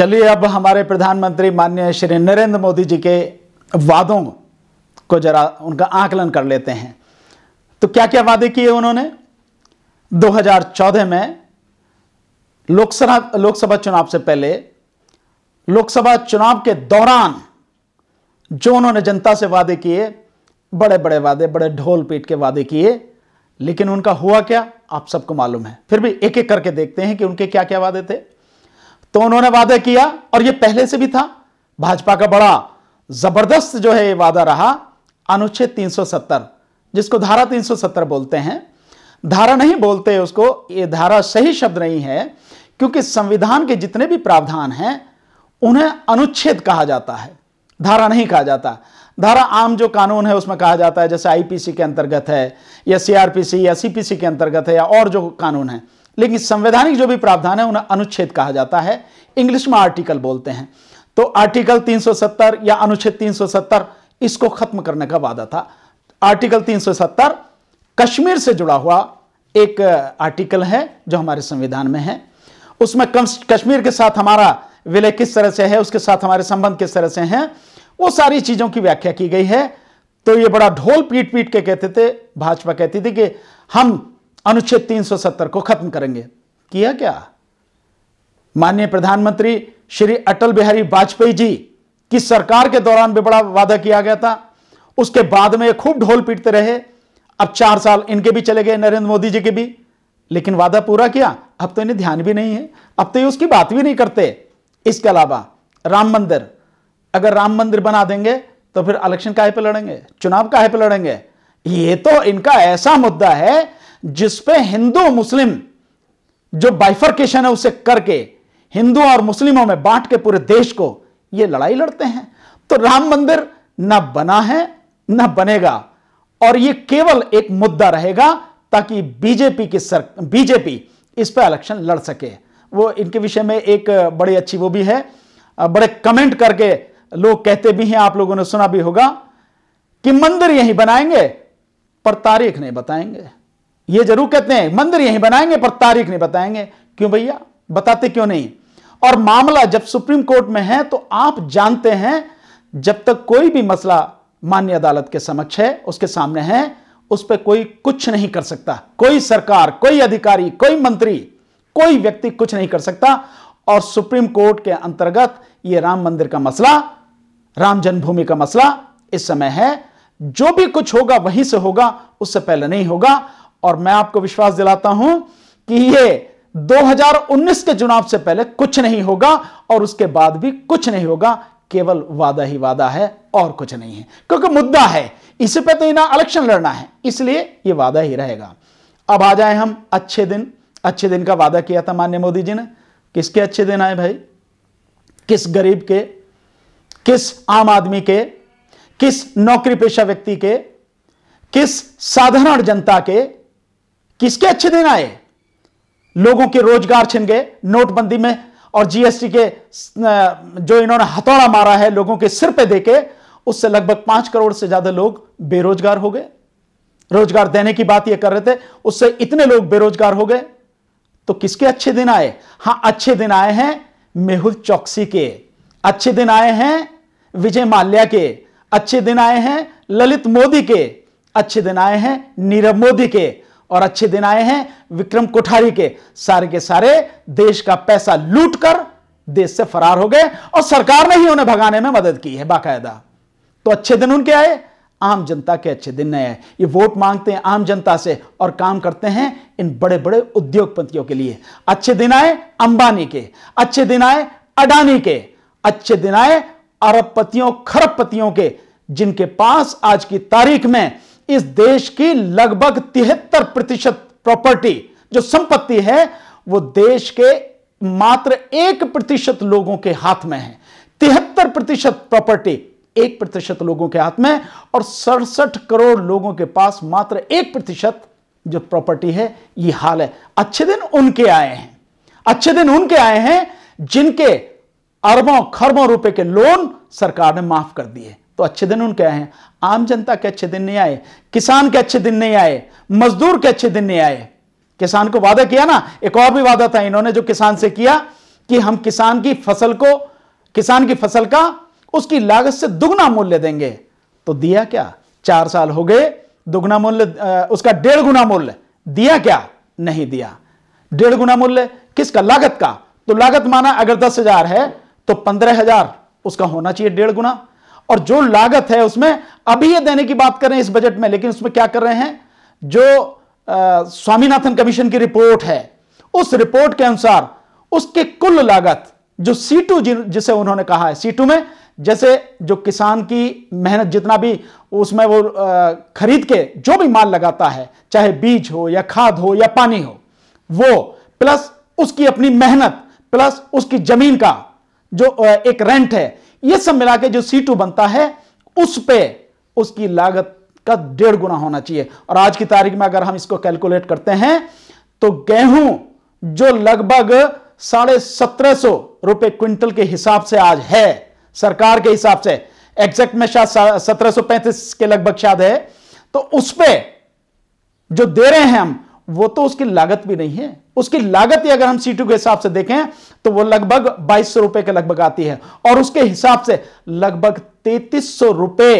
चलिए अब हमारे प्रधानमंत्री माननीय श्री नरेंद्र मोदी जी के वादों को जरा उनका आकलन कर लेते हैं तो क्या क्या वादे किए उन्होंने 2014 में लोकसभा लोकसभा चुनाव से पहले लोकसभा चुनाव के दौरान जो उन्होंने जनता से वादे किए बड़े बड़े वादे बड़े ढोल पीट के वादे किए लेकिन उनका हुआ क्या आप सबको मालूम है फिर भी एक एक करके देखते हैं कि उनके क्या क्या वादे थे तो उन्होंने वादा किया और यह पहले से भी था भाजपा का बड़ा जबरदस्त जो है वादा रहा अनुच्छेद 370 जिसको धारा 370 बोलते हैं धारा नहीं बोलते उसको ये धारा सही शब्द नहीं है क्योंकि संविधान के जितने भी प्रावधान हैं उन्हें अनुच्छेद कहा जाता है धारा नहीं कहा जाता धारा आम जो कानून है उसमें कहा जाता है जैसे आईपीसी के अंतर्गत है या सीआरपीसी या सीपीसी के अंतर्गत है या और जो कानून है लेकिन संवैधानिक जो भी प्रावधान है उन्हें अनुच्छेद कहा जाता है इंग्लिश में आर्टिकल बोलते हैं तो आर्टिकल 370 या अनुच्छेद 370 इसको खत्म करने का वादा था आर्टिकल 370 कश्मीर से जुड़ा हुआ एक आर्टिकल है जो हमारे संविधान में है उसमें कश्मीर के साथ हमारा विलय किस तरह से है उसके साथ हमारे संबंध किस तरह से हैं वो सारी चीजों की व्याख्या की गई है तो ये बड़ा ढोल पीट पीट के कहते थे भाजपा कहती थी कि हम अनुच्छेद 370 को खत्म करेंगे किया क्या माननीय प्रधानमंत्री श्री अटल बिहारी वाजपेयी जी की सरकार के दौरान भी बड़ा वादा किया गया था उसके बाद में खूब ढोल पीटते रहे अब चार साल इनके भी चले गए नरेंद्र मोदी जी के भी लेकिन वादा पूरा किया अब तो इन्हें ध्यान भी नहीं है अब तो ये उसकी बात भी नहीं करते इसके अलावा राम मंदिर अगर राम मंदिर बना देंगे तो फिर इलेक्शन काहे पे लड़ेंगे चुनाव काहे पे लड़ेंगे ये तो इनका ऐसा मुद्दा है जिसपे हिंदू मुस्लिम जो बाइफर्केशन है उसे करके हिंदू और मुस्लिमों में बांट के पूरे देश को ये लड़ाई लड़ते हैं तो राम मंदिर ना बना है ना बनेगा और ये केवल एक मुद्दा रहेगा ताकि बीजेपी की सर बीजेपी इस पर इलेक्शन लड़ सके वो इनके विषय में एक बड़ी अच्छी वो भी है बड़े कमेंट करके लोग कहते भी हैं आप लोगों ने सुना भी होगा कि मंदिर यही बनाएंगे पर तारीख नहीं बताएंगे ये जरूर कहते हैं मंदिर यहीं बनाएंगे पर तारीख नहीं बताएंगे क्यों भैया बताते क्यों नहीं और मामला जब सुप्रीम कोर्ट में है तो आप जानते हैं जब तक कोई भी मसला मान्य अदालत के समक्ष है उसके सामने है उस पर कोई कुछ नहीं कर सकता कोई सरकार कोई अधिकारी कोई मंत्री कोई व्यक्ति कुछ नहीं कर सकता और सुप्रीम कोर्ट के अंतर्गत यह राम मंदिर का मसला राम जन्मभूमि का मसला इस समय है जो भी कुछ होगा वहीं से होगा उससे पहले नहीं होगा और मैं आपको विश्वास दिलाता हूं कि ये 2019 के चुनाव से पहले कुछ नहीं होगा और उसके बाद भी कुछ नहीं होगा केवल वादा ही वादा है और कुछ नहीं है क्योंकि मुद्दा है इस पे तो इना इलेक्शन लड़ना है इसलिए ये वादा ही रहेगा अब आ जाए हम अच्छे दिन अच्छे दिन का वादा किया था मान्य मोदी जी ने किसके अच्छे दिन आए भाई किस गरीब के किस आम आदमी के किस नौकरी पेशा व्यक्ति के किस साधारण जनता के किसके अच्छे दिन आए लोगों के रोजगार छिन गए नोटबंदी में और जीएसटी के जो इन्होंने हथौड़ा मारा है लोगों के सिर पे देके उससे लगभग पांच करोड़ से ज्यादा लोग बेरोजगार हो गए रोजगार देने की बात ये कर रहे थे उससे इतने लोग बेरोजगार हो गए तो किसके अच्छे दिन आए हां अच्छे दिन आए हैं मेहुल चौकसी के अच्छे दिन आए हैं विजय माल्या के अच्छे दिन आए हैं ललित मोदी के अच्छे दिन आए हैं नीरव मोदी के और अच्छे दिन आए हैं विक्रम कोठारी के सारे के सारे देश का पैसा लूट कर देश से फरार हो गए और सरकार ने ही उन्हें भगाने में मदद की है बाकायदा तो अच्छे दिन उनके आए आम जनता के अच्छे दिन नए आए ये वोट मांगते हैं आम जनता से और काम करते हैं इन बड़े बड़े उद्योगपतियों के लिए अच्छे दिन आए अंबानी के अच्छे दिन आए अडानी के अच्छे दिन आए अरबपतियों खरबपतियों के जिनके पास आज की तारीख में इस देश की लगभग तिहत्तर प्रतिशत प्रॉपर्टी जो संपत्ति है वो देश के मात्र एक प्रतिशत लोगों के हाथ में है तिहत्तर प्रतिशत प्रॉपर्टी एक प्रतिशत लोगों के हाथ में और सड़सठ करोड़ लोगों के पास मात्र एक प्रतिशत जो प्रॉपर्टी है ये हाल है अच्छे दिन उनके आए हैं अच्छे दिन उनके आए हैं जिनके अरबों खरबों रुपए के लोन सरकार ने माफ कर दिए तो अच्छे दिन उनके आए हैं आम जनता के अच्छे दिन नहीं आए किसान के अच्छे दिन नहीं आए मजदूर के अच्छे दिन नहीं आए किसान को वादा किया ना एक और भी वादा था इन्होंने जो किसान से किया कि हम किसान की फसल को किसान की फसल का उसकी लागत से दुगना मूल्य देंगे तो दिया क्या चार साल हो गए दुगना मूल्य उसका डेढ़ गुना मूल्य दिया क्या नहीं दिया डेढ़ गुना मूल्य किसका लागत का तो लागत माना अगर दस हजार है तो पंद्रह हजार उसका होना चाहिए डेढ़ गुना और जो लागत है उसमें अभी ये देने की बात कर रहे हैं इस बजट में लेकिन उसमें क्या कर रहे हैं जो स्वामीनाथन कमीशन की रिपोर्ट है उस रिपोर्ट के अनुसार उसके कुल लागत जो सी टू जिसे उन्होंने कहा है सी में जैसे जो किसान की मेहनत जितना भी उसमें वो खरीद के जो भी माल लगाता है चाहे बीज हो या खाद हो या पानी हो वो प्लस उसकी अपनी मेहनत प्लस उसकी जमीन का जो एक रेंट है ये सब मिला के जो सी टू बनता है उस पे उसकी लागत का डेढ़ गुना होना चाहिए और आज की तारीख में अगर हम इसको कैलकुलेट करते हैं तो गेहूं जो लगभग साढ़े सत्रह सौ रुपए क्विंटल के हिसाब से आज है सरकार के हिसाब से एग्जैक्ट में शायद सत्रह सौ पैंतीस के लगभग शायद है तो उस पर जो दे रहे हैं हम वो तो उसकी लागत भी नहीं है उसकी लागत ही अगर हम सीटू के हिसाब से देखें तो वो लगभग बाईस रुपए के लगभग आती है और उसके हिसाब से लगभग तैतीस रुपए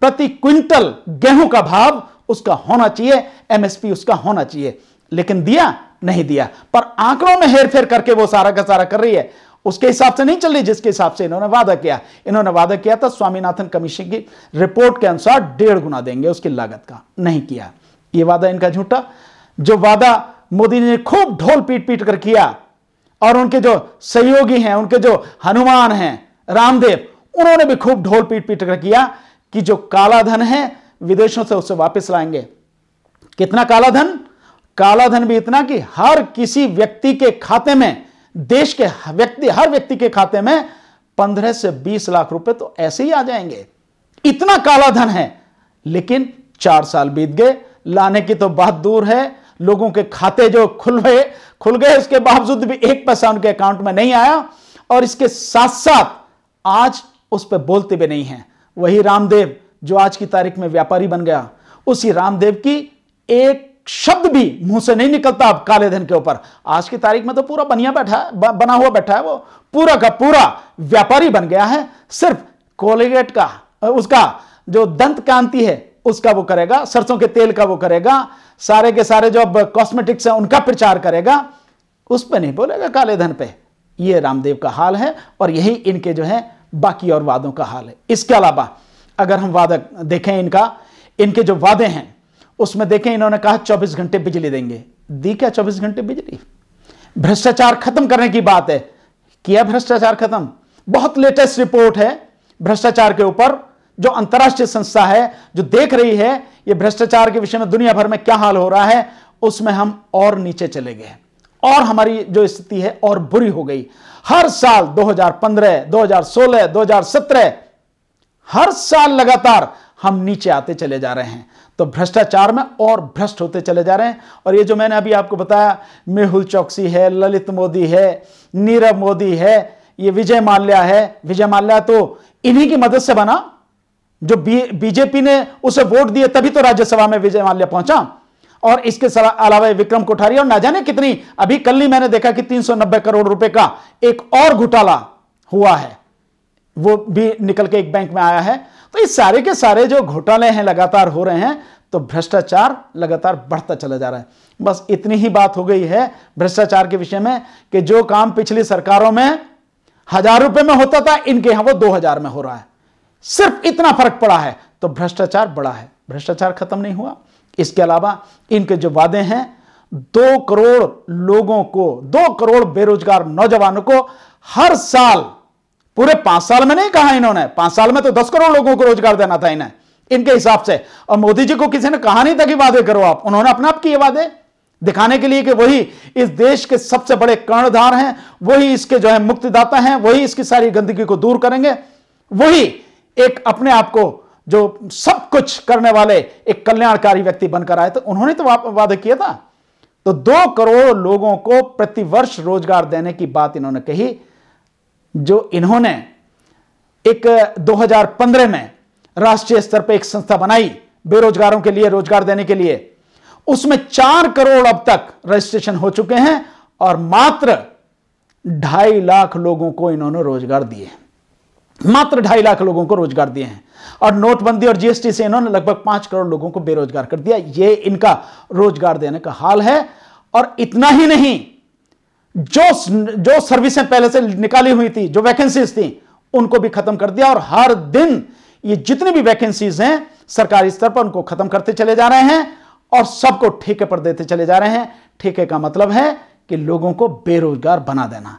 प्रति क्विंटल गेहूं का भाव उसका होना चाहिए एमएसपी उसका होना चाहिए लेकिन दिया नहीं दिया पर आंकड़ों में हेरफेर करके वो सारा का सारा कर रही है उसके हिसाब से नहीं चल रही जिसके हिसाब से इन्होंने वादा किया इन्होंने वादा किया था स्वामीनाथन कमीशन की रिपोर्ट के अनुसार डेढ़ गुना देंगे उसकी लागत का नहीं किया ये वादा इनका झूठा जो वादा मोदी जी ने खूब ढोल पीट पीट कर किया और उनके जो सहयोगी हैं उनके जो हनुमान हैं रामदेव उन्होंने भी खूब ढोल पीट पीट कर किया कि जो काला धन है विदेशों से उसे वापस लाएंगे कितना काला धन काला धन भी इतना कि हर किसी व्यक्ति के खाते में देश के व्यक्ति हर व्यक्ति के खाते में पंद्रह से बीस लाख रुपए तो ऐसे ही आ जाएंगे इतना काला धन है लेकिन चार साल बीत गए लाने की तो बात दूर है लोगों के खाते जो खुल गए खुल गए उसके बावजूद भी एक पैसा उनके अकाउंट में नहीं आया और इसके साथ साथ आज उस पर बोलते भी नहीं हैं वही रामदेव जो आज की तारीख में व्यापारी बन गया उसी रामदेव की एक शब्द भी मुंह से नहीं निकलता अब काले धन के ऊपर आज की तारीख में तो पूरा बनिया बैठा है बना हुआ बैठा है वो पूरा का पूरा व्यापारी बन गया है सिर्फ कोलिगेट का उसका जो दंत कांति है उसका वो करेगा सरसों के तेल का वो करेगा सारे के सारे जो अब कॉस्मेटिक्स हैं उनका प्रचार करेगा उस पर नहीं बोलेगा काले धन पे ये रामदेव का हाल है और यही इनके जो है बाकी और वादों का हाल है इसके अलावा अगर हम वादा देखें इनका इनके जो वादे हैं उसमें देखें इन्होंने कहा चौबीस घंटे बिजली देंगे दी क्या चौबीस घंटे बिजली भ्रष्टाचार खत्म करने की बात है किया भ्रष्टाचार खत्म बहुत लेटेस्ट रिपोर्ट है भ्रष्टाचार के ऊपर जो अंतर्राष्ट्रीय संस्था है जो देख रही है ये भ्रष्टाचार के विषय में दुनिया भर में क्या हाल हो रहा है उसमें हम और नीचे चले गए और हमारी जो स्थिति है और बुरी हो गई हर साल 2015, 2016, 2017 हर साल लगातार हम नीचे आते चले जा रहे हैं तो भ्रष्टाचार में और भ्रष्ट होते चले जा रहे हैं और ये जो मैंने अभी आपको बताया मेहुल चौकसी है ललित मोदी है नीरव मोदी है ये विजय माल्या है विजय माल्या तो इन्हीं की मदद से बना जो बीजेपी ने उसे वोट दिए तभी तो राज्यसभा में विजय माल्या पहुंचा और इसके अलावा विक्रम कोठारी और ना जाने कितनी अभी कल ही मैंने देखा कि 390 करोड़ रुपए का एक और घोटाला हुआ है वो भी निकल के एक बैंक में आया है तो इस सारे के सारे जो घोटाले हैं लगातार हो रहे हैं तो भ्रष्टाचार लगातार बढ़ता चला जा रहा है बस इतनी ही बात हो गई है भ्रष्टाचार के विषय में कि जो काम पिछली सरकारों में हजार रुपए में होता था इनके यहां वो दो हजार में हो रहा है सिर्फ इतना फर्क पड़ा है तो भ्रष्टाचार बड़ा है भ्रष्टाचार खत्म नहीं हुआ इसके अलावा इनके जो वादे हैं दो करोड़ लोगों को दो करोड़ बेरोजगार नौजवानों को हर साल पूरे पांच साल में नहीं कहा इन्होंने पांच साल में तो दस करोड़ लोगों को रोजगार देना था इन्हें इनके हिसाब से और मोदी जी को किसी ने कहा नहीं था कि वादे करो आप उन्होंने अपने आप किए वादे दिखाने के लिए कि वही इस देश के सबसे बड़े कर्णधार हैं वही इसके जो है मुक्तिदाता हैं वही इसकी सारी गंदगी को दूर करेंगे वही एक अपने आप को जो सब कुछ करने वाले एक कल्याणकारी व्यक्ति बनकर आए तो उन्होंने तो वादा किया था तो दो करोड़ लोगों को प्रतिवर्ष रोजगार देने की बात इन्होंने कही जो इन्होंने एक 2015 में राष्ट्रीय स्तर पर एक संस्था बनाई बेरोजगारों के लिए रोजगार देने के लिए उसमें चार करोड़ अब तक रजिस्ट्रेशन हो चुके हैं और मात्र ढाई लाख लोगों को इन्होंने रोजगार दिए मात्र ढाई लाख लोगों को रोजगार दिए हैं और नोटबंदी और जीएसटी से इन्होंने लगभग पांच करोड़ लोगों को बेरोजगार कर दिया ये इनका रोजगार देने का हाल है और इतना ही नहीं जो जो सर्विसें पहले से निकाली हुई थी जो वैकेंसीज थी उनको भी खत्म कर दिया और हर दिन ये जितनी भी वैकेंसीज हैं सरकारी स्तर पर उनको खत्म करते चले जा रहे हैं और सबको ठेके पर देते चले जा रहे हैं ठेके का मतलब है कि लोगों को बेरोजगार बना देना